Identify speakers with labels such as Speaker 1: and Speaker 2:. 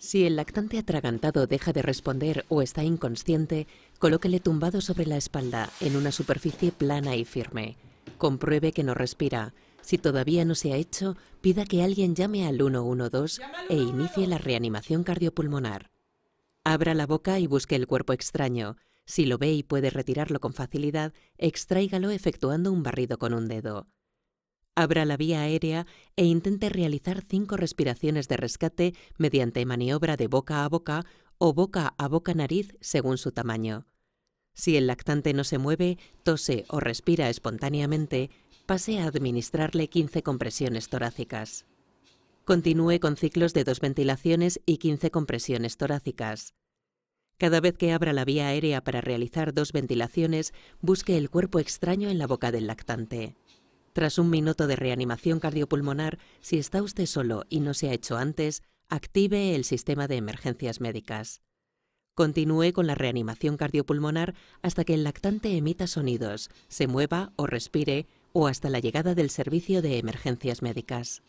Speaker 1: Si el lactante atragantado deja de responder o está inconsciente, colóquele tumbado sobre la espalda, en una superficie plana y firme. Compruebe que no respira. Si todavía no se ha hecho, pida que alguien llame al 112 e inicie la reanimación cardiopulmonar. Abra la boca y busque el cuerpo extraño. Si lo ve y puede retirarlo con facilidad, extráigalo efectuando un barrido con un dedo abra la vía aérea e intente realizar cinco respiraciones de rescate mediante maniobra de boca a boca o boca a boca nariz según su tamaño. Si el lactante no se mueve, tose o respira espontáneamente, pase a administrarle 15 compresiones torácicas. Continúe con ciclos de dos ventilaciones y 15 compresiones torácicas. Cada vez que abra la vía aérea para realizar dos ventilaciones, busque el cuerpo extraño en la boca del lactante. Tras un minuto de reanimación cardiopulmonar, si está usted solo y no se ha hecho antes, active el sistema de emergencias médicas. Continúe con la reanimación cardiopulmonar hasta que el lactante emita sonidos, se mueva o respire o hasta la llegada del servicio de emergencias médicas.